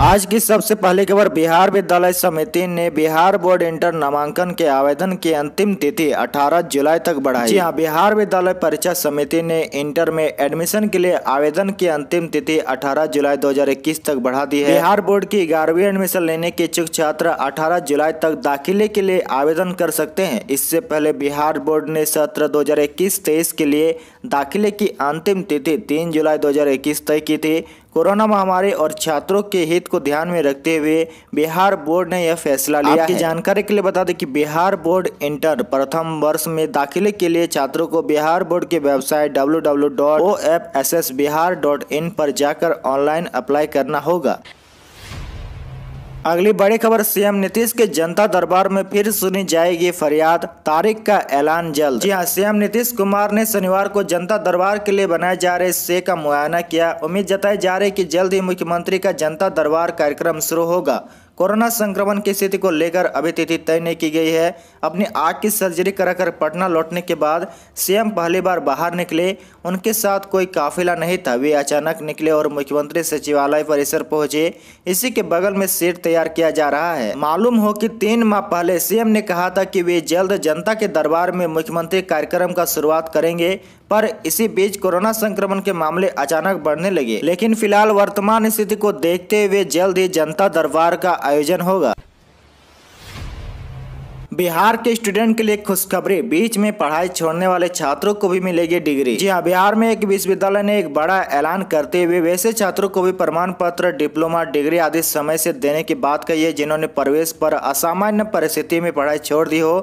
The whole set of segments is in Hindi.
आज की सबसे पहले खबर बिहार विद्यालय समिति ने बिहार बोर्ड इंटर नामांकन के आवेदन की अंतिम तिथि 18 जुलाई तक बढ़ाई जी हाँ बिहार विद्यालय परीक्षा समिति ने इंटर में एडमिशन के लिए आवेदन की अंतिम तिथि 18 जुलाई 2021 तक बढ़ा दी है बिहार बोर्ड की ग्यारहवीं एडमिशन लेने के इच्छुक छात्र अठारह जुलाई तक दाखिले के लिए आवेदन कर सकते हैं इससे पहले बिहार बोर्ड ने सत्र दो हजार के लिए दाखिले की अंतिम तिथि तीन जुलाई दो तय की थी कोरोना महामारी और छात्रों के हित को ध्यान में रखते हुए बिहार बोर्ड ने यह फैसला लिया आपकी जानकारी के लिए बता दें कि बिहार बोर्ड इंटर प्रथम वर्ष में दाखिले के लिए छात्रों को बिहार बोर्ड के वेबसाइट डब्ल्यू पर जाकर ऑनलाइन अप्लाई करना होगा अगली बड़ी खबर सीएम नीतीश के जनता दरबार में फिर सुनी जाएगी फरियाद तारीख का ऐलान जल्द जी हाँ सीएम नीतीश कुमार ने शनिवार को जनता दरबार के लिए बनाए जा रहे से का मुआयना किया उम्मीद जताई जा रही की जल्द ही मुख्यमंत्री का जनता दरबार कार्यक्रम शुरू होगा कोरोना संक्रमण की स्थिति को लेकर अभी तिथि तय नहीं की गई है अपनी आग की सर्जरी कराकर पटना लौटने के बाद सीएम पहली बार बाहर निकले उनके साथ कोई काफिला नहीं था वे अचानक निकले और मुख्यमंत्री सचिवालय परिसर पहुंचे इसी के बगल में सीट तैयार किया जा रहा है मालूम हो कि तीन माह पहले सीएम ने कहा था कि वे जल्द जनता के दरबार में मुख्यमंत्री कार्यक्रम का शुरुआत करेंगे पर इसी बीच कोरोना संक्रमण के मामले अचानक बढ़ने लगे लेकिन फिलहाल वर्तमान स्थिति को देखते हुए जल्द ही जनता दरबार का आयोजन होगा बिहार के स्टूडेंट के लिए खुशखबरी बीच में पढ़ाई छोड़ने वाले छात्रों को भी मिलेगी डिग्री जी हाँ बिहार में एक विश्वविद्यालय ने एक बड़ा ऐलान करते हुए वैसे छात्रों को भी प्रमाण पत्र डिप्लोमा डिग्री आदि समय से देने की बात कही है जिन्होंने प्रवेश पर असामान्य परिस्थिति में पढ़ाई छोड़ दी हो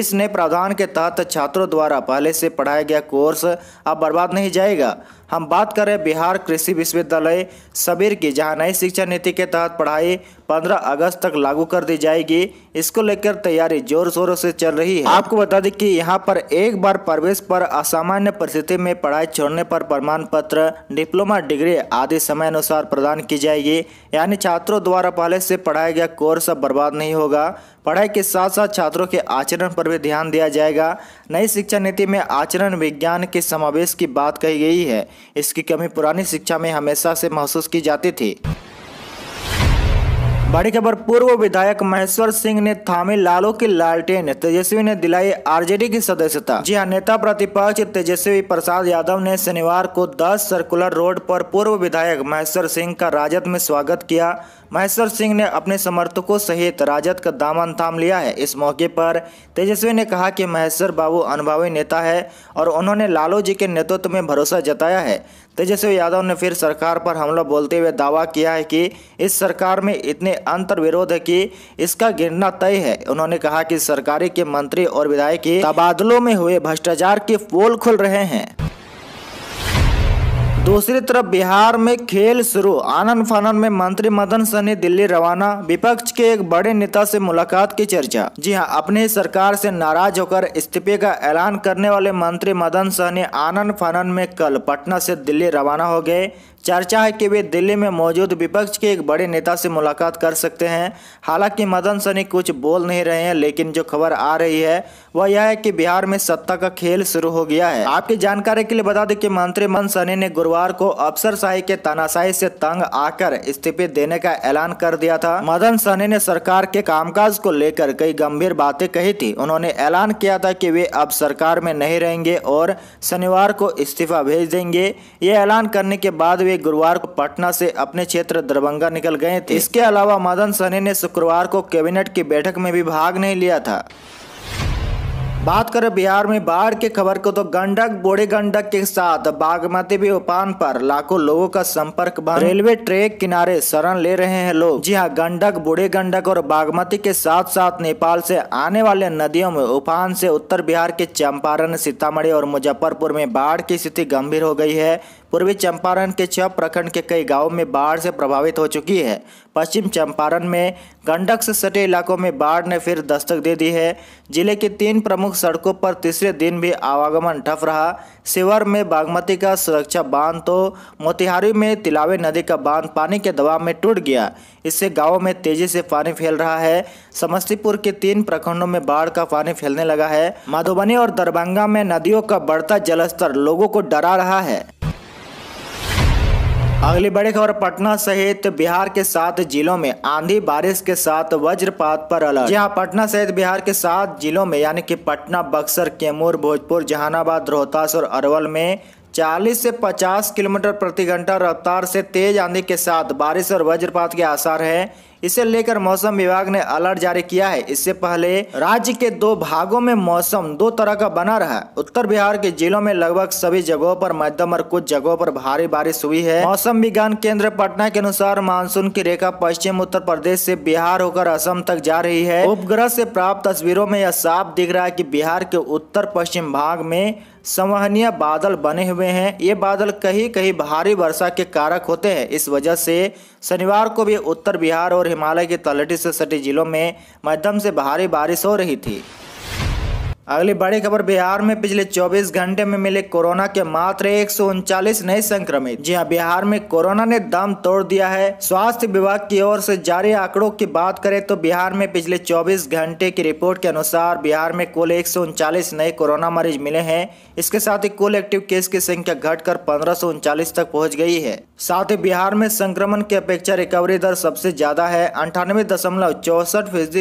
इस नए प्रावधान के तहत छात्रों द्वारा पहले से पढ़ाया गया कोर्स अब बर्बाद नहीं जाएगा हम बात करें बिहार कृषि विश्वविद्यालय सबीर की जहां नई शिक्षा नीति के तहत पढ़ाई 15 अगस्त तक लागू कर दी जाएगी इसको लेकर तैयारी जोर शोरों से चल रही है आपको बता दें कि यहां पर एक बार प्रवेश पर असामान्य परिस्थिति में पढ़ाई छोड़ने पर प्रमाण पत्र डिप्लोमा डिग्री आदि समय अनुसार प्रदान की जाएगी यानी छात्रों द्वारा पहले से पढ़ाया गया कोर्स अब बर्बाद नहीं होगा पढ़ाई के साथ साथ छात्रों के आचरण पर भी ध्यान दिया जाएगा नई शिक्षा नीति में आचरण विज्ञान के समावेश की बात कही गई है इसकी कमी पुरानी शिक्षा में हमेशा से महसूस की जाती थी बड़ी खबर पूर्व विधायक महेश्वर सिंह ने थामी लालू की लालटेन तेजस्वी ने दिलाई आरजेडी की सदस्यता जी हाँ नेता प्रतिपक्ष तेजस्वी प्रसाद यादव ने शनिवार को 10 सर्कुलर रोड पर पूर्व विधायक महेश्वर सिंह का राजद में स्वागत किया महेश्वर सिंह ने अपने समर्थकों सहित राजद का दामन थाम लिया है इस मौके पर तेजस्वी ने कहा कि महेश्वर बाबू अनुभवी नेता है और उन्होंने लालू जी के नेतृत्व में भरोसा जताया है तेजस्वी यादव ने फिर सरकार पर हमला बोलते हुए दावा किया है कि इस सरकार में इतने अंतर विरोध है कि इसका गिरना तय है उन्होंने कहा कि सरकारी के मंत्री और विधायक के तबादलों में हुए भ्रष्टाचार के पोल खुल रहे हैं दूसरी तरफ बिहार में खेल शुरू आनंद फानन में मंत्री मदन सहनी दिल्ली रवाना विपक्ष के एक बड़े नेता से मुलाकात की चर्चा जी हां अपनी सरकार से नाराज होकर इस्तीफे का ऐलान करने वाले मंत्री मदन सहनी आनंद फानन में कल पटना से दिल्ली रवाना हो गए चर्चा है कि वे दिल्ली में मौजूद विपक्ष के एक बड़े नेता से मुलाकात कर सकते हैं हालांकि मदन सनी कुछ बोल नहीं रहे हैं लेकिन जो खबर आ रही है वह यह है कि बिहार में सत्ता का खेल शुरू हो गया है आपकी जानकारी के लिए बता दें कि मंत्री मदन सनी ने गुरुवार गुरुवार को अफसरशाही के तानाशाही से तंग आकर इस्तीफे देने का ऐलान कर दिया था मदन सहनी ने सरकार के कामकाज को लेकर कई गंभीर बातें कही थी उन्होंने ऐलान किया था कि वे अब सरकार में नहीं रहेंगे और शनिवार को इस्तीफा भेज देंगे ये ऐलान करने के बाद वे गुरुवार को पटना से अपने क्षेत्र दरभंगा निकल गए थे इसके अलावा मदन सहनी ने शुक्रवार को कैबिनेट की बैठक में भी भाग नहीं लिया था बात करें बिहार में बाढ़ की खबर को तो गंडक बोड़े गंडक के साथ बागमती भी उपान पर लाखों लोगों का संपर्क बंद रेलवे ट्रैक किनारे शरण ले रहे हैं लोग जी हाँ गंडक बूढ़े गंडक और बागमती के साथ साथ नेपाल से आने वाले नदियों में उफान से उत्तर बिहार के चंपारण सीतामढ़ी और मुजफ्फरपुर में बाढ़ की स्थिति गंभीर हो गई है पूर्वी चंपारण के छह प्रखंड के कई गाँव में बाढ़ से प्रभावित हो चुकी है पश्चिम चंपारण में गंडक से सटे इलाकों में बाढ़ ने फिर दस्तक दे दी है जिले के तीन प्रमुख प्रमुख सड़कों पर तीसरे दिन भी आवागमन ठप रहा शिवर में बागमती का सुरक्षा बांध तो मोतिहारी में तिलावे नदी का बांध पानी के दबाव में टूट गया इससे गांवों में तेजी से पानी फैल रहा है समस्तीपुर के तीन प्रखंडों में बाढ़ का पानी फैलने लगा है मधुबनी और दरभंगा में नदियों का बढ़ता जलस्तर लोगों को डरा रहा है अगली बड़ी खबर पटना सहित बिहार के सात जिलों में आंधी बारिश के साथ वज्रपात पर अलर्ट जहां पटना सहित बिहार के सात जिलों में यानी कि पटना बक्सर कैमूर भोजपुर जहानाबाद रोहतास और अरवल में 40 से 50 किलोमीटर प्रति घंटा रफ्तार से तेज आंधी के साथ बारिश और वज्रपात के आसार है इसे लेकर मौसम विभाग ने अलर्ट जारी किया है इससे पहले राज्य के दो भागों में मौसम दो तरह का बना रहा उत्तर बिहार के जिलों में लगभग सभी जगहों पर मध्यम और कुछ जगहों पर भारी बारिश हुई है मौसम विज्ञान केंद्र पटना के अनुसार मानसून की रेखा पश्चिम उत्तर प्रदेश से बिहार होकर असम तक जा रही है उपग्रह से प्राप्त तस्वीरों में यह साफ दिख रहा है कि बिहार के उत्तर पश्चिम भाग में संवहनीय बादल बने हुए हैं ये बादल कहीं कहीं भारी वर्षा के कारक होते हैं इस वजह से शनिवार को भी उत्तर बिहार और हिमालय के तलटी से सटी जिलों में मध्यम से भारी बारिश हो रही थी अगली बड़ी खबर बिहार में पिछले 24 घंटे में मिले कोरोना के मात्र एक नए संक्रमित जी हाँ बिहार में कोरोना ने दम तोड़ दिया है स्वास्थ्य विभाग की ओर से जारी आंकड़ों की बात करें तो बिहार में पिछले 24 घंटे की रिपोर्ट के अनुसार बिहार में कुल एक नए कोरोना मरीज मिले हैं इसके साथ ही कुल एक्टिव केस की संख्या घट पंद्रह तक पहुँच गयी है साथ ही बिहार में संक्रमण की अपेक्षा रिकवरी दर सबसे ज्यादा है अंठानवे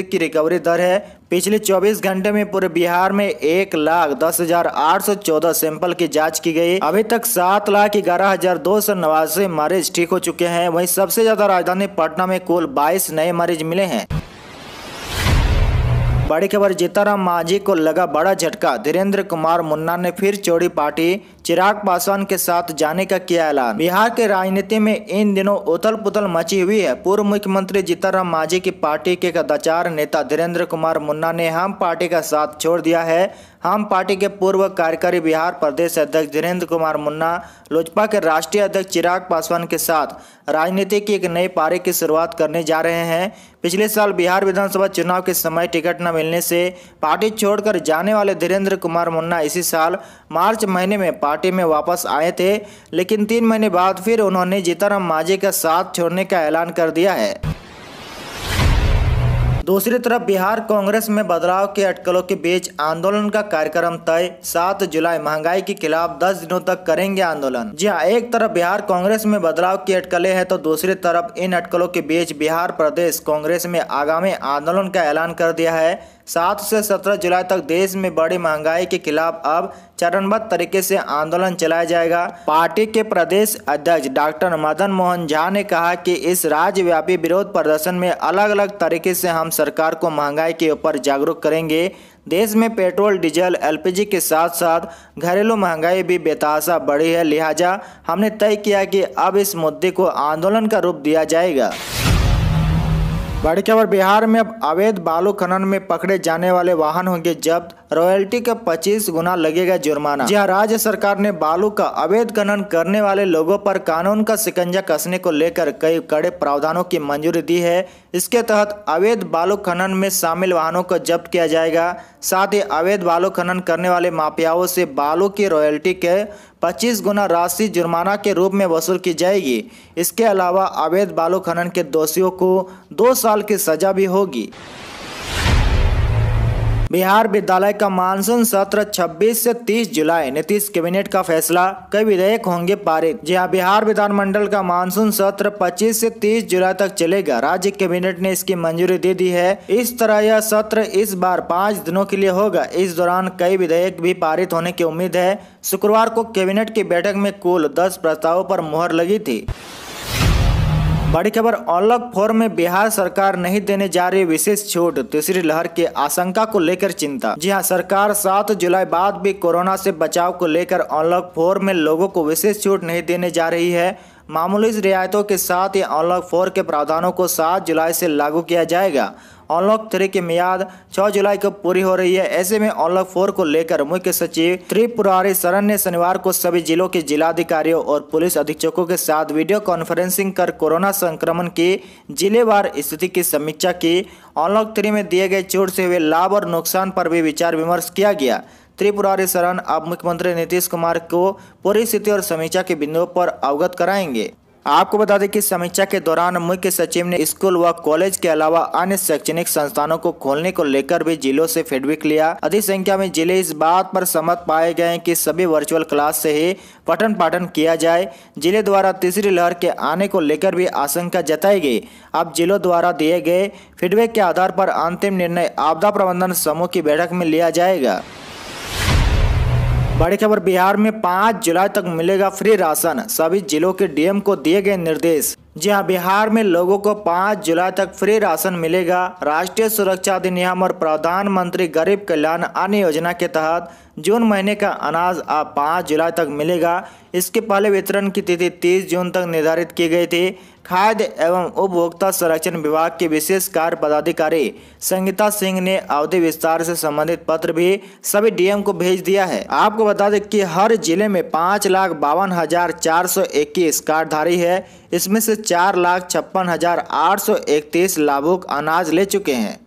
की रिकवरी दर है पिछले 24 घंटे में पूरे बिहार में एक लाख दस हजार आठ सौ चौदह सैंपल की जांच की गई अभी तक सात लाख ग्यारह हजार दो सौ नवासी मरीज ठीक हो चुके हैं वहीं सबसे ज्यादा राजधानी पटना में कुल 22 नए मरीज मिले हैं बड़ी खबर जीताराम मांझी को लगा बड़ा झटका धीरेन्द्र कुमार मुन्ना ने फिर छोड़ी पार्टी चिराग पासवान के साथ जाने का किया ऐलान बिहार के राजनीति में इन दिनों उथल पुथल मची हुई है पूर्व मुख्यमंत्री जीताराम मांझी की पार्टी के कदाचार नेता धीरेन्द्र कुमार मुन्ना ने हम पार्टी का साथ छोड़ दिया है हम पार्टी के पूर्व कार्यकारी बिहार प्रदेश अध्यक्ष धीरेन्द्र कुमार मुन्ना लोजपा के राष्ट्रीय अध्यक्ष चिराग पासवान के साथ राजनीति की एक नई पारी की शुरुआत करने जा रहे हैं पिछले साल बिहार विधानसभा चुनाव के समय टिकट न मिलने से पार्टी छोड़कर जाने वाले धीरेन्द्र कुमार मुन्ना इसी साल मार्च महीने में पार्टी में वापस आए थे लेकिन तीन महीने बाद फिर उन्होंने जीताराम मांझी का साथ छोड़ने का ऐलान कर दिया है दूसरी तरफ बिहार कांग्रेस में बदलाव के अटकलों के बीच आंदोलन का कार्यक्रम तय सात जुलाई महंगाई के खिलाफ दस दिनों तक करेंगे आंदोलन जी हाँ एक तरफ बिहार कांग्रेस में बदलाव की अटकले हैं तो दूसरी तरफ इन अटकलों के बीच बिहार प्रदेश कांग्रेस में आगामी आंदोलन का ऐलान कर दिया है सात से सत्रह जुलाई तक देश में बड़ी महंगाई के खिलाफ अब चरणबद्ध तरीके से आंदोलन चलाया जाएगा पार्टी के प्रदेश अध्यक्ष डॉक्टर मदन मोहन झा ने कहा कि इस राज्यव्यापी विरोध प्रदर्शन में अलग अलग तरीके से हम सरकार को महंगाई के ऊपर जागरूक करेंगे देश में पेट्रोल डीजल एलपीजी के साथ साथ घरेलू महंगाई भी बेताशा बढ़ी है लिहाजा हमने तय किया कि अब इस मुद्दे को आंदोलन का रूप दिया जाएगा बड़ी खबर बिहार में अब अवैध बालू खनन में पकड़े जाने वाले वाहन होंगे जब्त रॉयल्टी का 25 गुना लगेगा जुर्माना जहाँ राज्य सरकार ने बालू का अवैध खनन करने वाले लोगों पर कानून का शिकंजा कसने को लेकर कई कड़े प्रावधानों की मंजूरी दी है इसके तहत अवैध बालू खनन में शामिल वाहनों को जब्त किया जाएगा साथ ही अवैध बालू खनन करने वाले माफियाओं से बालू की रॉयल्टी के 25 गुना राशि जुर्माना के रूप में वसूल की जाएगी इसके अलावा अवैध बालू खनन के दोषियों को दो साल की सजा भी होगी बिहार विद्यालय का मानसून सत्र 26 से 30 जुलाई नीतीश कैबिनेट का फैसला कई विधेयक होंगे पारित जी हाँ, बिहार विधानमंडल का मानसून सत्र 25 से 30 जुलाई तक चलेगा राज्य कैबिनेट ने इसकी मंजूरी दे दी है इस तरह यह सत्र इस बार पाँच दिनों के लिए होगा इस दौरान कई विधेयक भी पारित होने की उम्मीद है शुक्रवार को कैबिनेट की बैठक में कुल दस प्रस्तावों आरोप मुहर लगी थी बड़ी खबर ऑनलॉक फोर में बिहार सरकार नहीं देने जा रही विशेष छूट तीसरी लहर के आशंका को लेकर चिंता जी हां सरकार 7 जुलाई बाद भी कोरोना से बचाव को लेकर अनलॉक फोर में लोगों को विशेष छूट नहीं देने जा रही है मामूली रियायतों के साथ ही अनलॉक फोर के प्रावधानों को 7 जुलाई से लागू किया जाएगा अनलॉक थ्री की मियाद छः जुलाई को पूरी हो रही है ऐसे में अनलॉक फोर को लेकर मुख्य सचिव त्रिपुरारी शरण ने शनिवार को सभी जिलों के जिलाधिकारियों और पुलिस अधीक्षकों के साथ वीडियो कॉन्फ्रेंसिंग कर कोरोना संक्रमण की जिलेवार स्थिति की समीक्षा की अनलॉक थ्री में दिए गए छूट से हुए लाभ और नुकसान पर भी विचार विमर्श किया गया त्रिपुरारी शरण अब मुख्यमंत्री नीतीश कुमार को पूरी स्थिति और समीक्षा के बिंदुओं पर अवगत कराएंगे आपको बता दें कि समीक्षा के दौरान मुख्य सचिव ने स्कूल व कॉलेज के अलावा अन्य शैक्षणिक संस्थानों को खोलने को लेकर भी जिलों से फीडबैक लिया अधिक संख्या में जिले इस बात पर सहमत पाए गए कि सभी वर्चुअल क्लास से ही पठन पाठन किया जाए जिले द्वारा तीसरी लहर के आने को लेकर भी आशंका जताई गई अब जिलों द्वारा दिए गए फीडबैक के आधार पर अंतिम निर्णय आपदा प्रबंधन समूह की बैठक में लिया जाएगा बड़ी खबर बिहार में पाँच जुलाई तक मिलेगा फ्री राशन सभी जिलों के डीएम को दिए गए निर्देश जी हाँ बिहार में लोगों को 5 जुलाई तक फ्री राशन मिलेगा राष्ट्रीय सुरक्षा अधिनियम और प्रधानमंत्री गरीब कल्याण अन्न योजना के तहत जून महीने का अनाज आप पाँच जुलाई तक मिलेगा इसके पहले वितरण की तिथि तीस जून तक निर्धारित की गई थी खाद्य एवं उपभोक्ता संरक्षण विभाग के विशेष कार्य पदाधिकारी संगीता सिंह ने अवधि विस्तार से संबंधित पत्र भी सभी डीएम को भेज दिया है आपको बता दें कि हर जिले में पाँच लाख बावन हजार चार सौ इक्कीस कार्डधारी है इसमें से चार लाख छप्पन हजार आठ सौ इकतीस लाभुक अनाज ले चुके हैं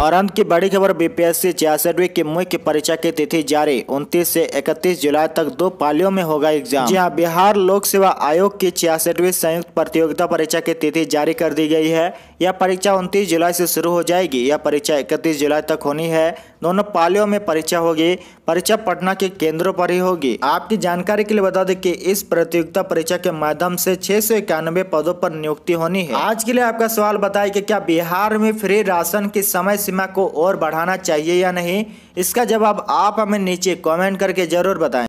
और अंत की बड़ी खबर बीपीएससी छियासठवी की मुख्य परीक्षा की तिथि जारी उनतीस से 31 जुलाई तक दो पालियों में होगा एग्जाम जी हाँ बिहार लोक सेवा आयोग की छियासठवी संयुक्त प्रतियोगिता परीक्षा की तिथि जारी कर दी गई है यह परीक्षा 29 जुलाई से शुरू हो जाएगी यह परीक्षा 31 जुलाई तक होनी है दोनों पालियों में परीक्षा होगी परीक्षा पटना के केंद्रों पर ही होगी आपकी जानकारी के लिए बता दें कि इस प्रतियोगिता परीक्षा के माध्यम से छह सौ इक्यानवे पदों पर नियुक्ति होनी है आज के लिए आपका सवाल बताए कि क्या बिहार में फ्री राशन की समय सीमा को और बढ़ाना चाहिए या नहीं इसका जवाब आप हमें नीचे कमेंट करके ज़रूर बताएं